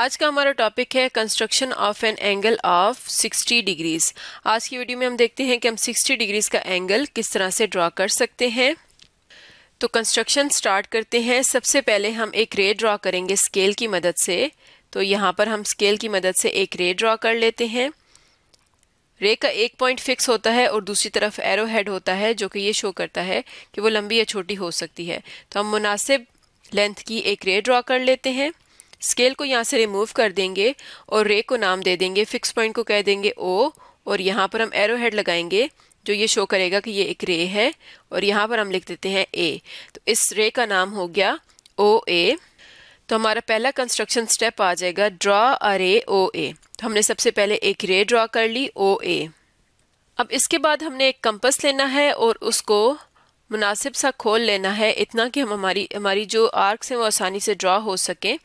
आज का हमारा टॉपिक है construction of an angle of 60 degrees आज की वीडियो में हम देखते हैं कि हम 60 डिग्रीज का एंगल किस तरह से ड्रॉ कर सकते हैं तो कंस्ट्रक्शन स्टार्ट करते हैं सबसे पहले हम एक रे ड्रॉ करेंगे स्केल की मदद से तो यहाँ पर हम स्केल की मदद से एक रे ड्रॉ कर लेते हैं रे का एक पॉइंट फिक्स होता है और दूसरी तरफ एरो हेड होता है जो कि ये शो करता है कि वो लंबी या छोटी हो सकती है तो हम मुनासिब लेंथ की एक रे ड्रॉ कर लेते हैं स्केल को यहाँ से रिमूव कर देंगे और रे को नाम दे देंगे फिक्स पॉइंट को कह देंगे ओ और यहाँ पर हम एरो हेड लगाएंगे जो ये शो करेगा कि ये एक रे है और यहाँ पर हम लिख देते हैं ए तो इस रे का नाम हो गया ओ ए तो हमारा पहला कंस्ट्रक्शन स्टेप आ जाएगा ड्रा अ रे ओ ए तो हमने सबसे पहले एक रे ड्रा कर ली ओ ए अब इसके बाद हमने एक कंपस लेना है और उसको मुनासिब सा खोल लेना है इतना कि हम हमारी हमारी जो आर्क हैं वो आसानी से ड्रा हो सकें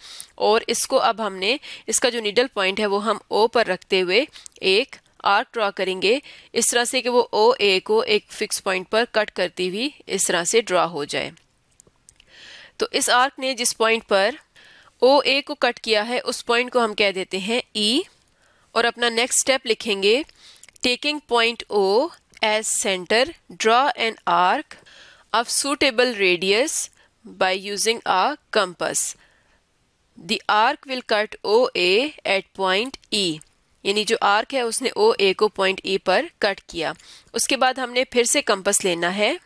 और इसको अब हमने इसका जो निडल पॉइंट है वो हम ओ पर रखते हुए एक आर्क ड्रा करेंगे इस तरह से कि वो ओ ए को एक फिक्स पॉइंट पर कट करती हुई इस तरह से ड्रा हो जाए तो इस आर्क ने जिस पॉइंट पर ओ ए को कट किया है उस पॉइंट को हम कह देते हैं ई e, और अपना नेक्स्ट स्टेप लिखेंगे taking point O as center, draw an arc of suitable radius by using a compass. The will cut O OA at point E. यानी जो आर्क है उसने ओ ए को पॉइंट ई e पर cut किया उसके बाद हमने फिर से कंपस लेना है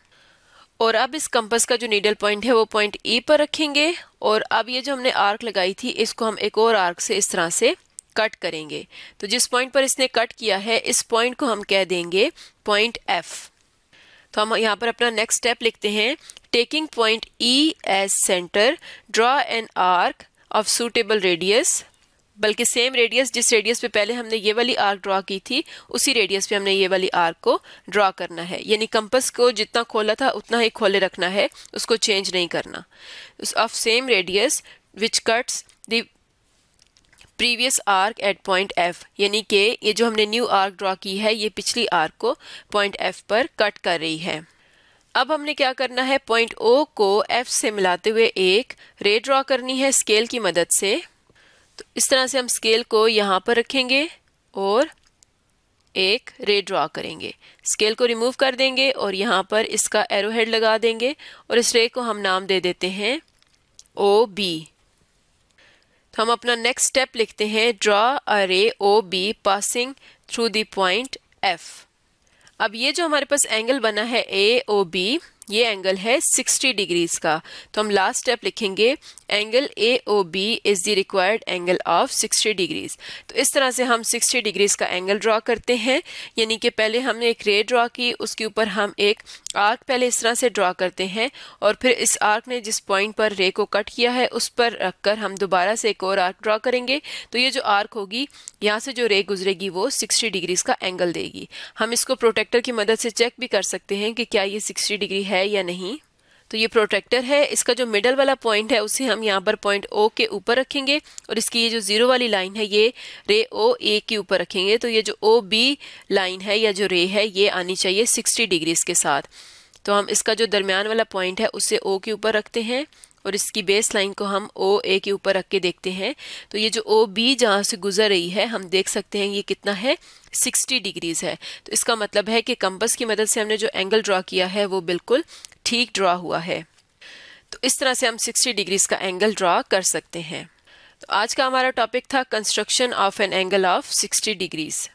और अब इस कंपस का जो नीडल पॉइंट है वो पॉइंट ई e पर रखेंगे और अब ये जो हमने आर्क लगाई थी इसको हम एक और आर्क से इस तरह से कट करेंगे तो जिस पॉइंट पर इसने कट किया है इस पॉइंट को हम कह देंगे पॉइंट एफ तो हम यहाँ पर अपना नेक्स्ट स्टेप लिखते हैं taking point E as centre draw an arc of suitable radius बल्कि सेम रेडियस जिस रेडियस पे पहले हमने ये वाली आर्क ड्रॉ की थी उसी रेडियस पे हमने ये वाली आर्क को ड्रॉ करना है यानी कंपस को जितना खोला था उतना ही खोले रखना है उसको चेंज नहीं करना of same radius which cuts the previous arc at point F यानी कि ये जो हमने न्यू आर्क ड्रॉ की है ये पिछली आर्क को पॉइंट एफ पर कट कर रही है अब हमने क्या करना है पॉइंट ओ को एफ से मिलाते हुए एक रे ड्रॉ करनी है स्केल की मदद से तो इस तरह से हम स्केल को यहाँ पर रखेंगे और एक रे ड्रॉ करेंगे स्केल को रिमूव कर देंगे और यहाँ पर इसका एरो हेड लगा देंगे और इस रे को हम नाम दे देते हैं ओ बी तो हम अपना नेक्स्ट स्टेप लिखते हैं draw a ray O B passing through the point F अब ये जो हमारे पास एंगल बना है ए ओ बी ये एंगल है 60 डिग्रीज का तो हम लास्ट स्टेप लिखेंगे angle A O B is the required angle of 60 degrees तो इस तरह से हम 60 डिग्रीज का एंगल ड्रा करते हैं यानी कि पहले हमने एक रे ड्रा की उसके ऊपर हम एक आर्क पहले इस तरह से ड्रा करते हैं और फिर इस आर्क ने जिस पॉइंट पर रे को कट किया है उस पर रखकर हम दोबारा से एक और आर्क ड्रा करेंगे तो ये जो आर्क होगी यहाँ से जो रे गुजरेगी वो 60 डिग्रीज का एंगल देगी हम इसको प्रोटेक्टर की मदद से चेक भी कर सकते हैं कि क्या ये 60 डिग्री है है या नहीं तो ये प्रोटेक्टर है इसका जो मिडल वाला पॉइंट है उसे हम यहाँ पर पॉइंट ओ के ऊपर रखेंगे और इसकी ये जो जीरो वाली लाइन है ये रे ओ ए के ऊपर रखेंगे तो ये जो ओ बी लाइन है या जो रे है ये आनी चाहिए सिक्सटी डिग्रीज के साथ तो हम इसका जो दरमियान वाला पॉइंट है उसे ओ के ऊपर रखते हैं और इसकी बेस लाइन को हम ओ ए के ऊपर रख के देखते हैं तो ये जो ओ बी जहाँ से गुजर रही है हम देख सकते हैं ये कितना है 60 डिग्रीज है तो इसका मतलब है कि कंपस की मदद से हमने जो एंगल ड्रा किया है वो बिल्कुल ठीक ड्रा हुआ है तो इस तरह से हम 60 डिग्रीज का एंगल ड्रा कर सकते हैं तो आज का हमारा टॉपिक था construction of an angle of sixty degrees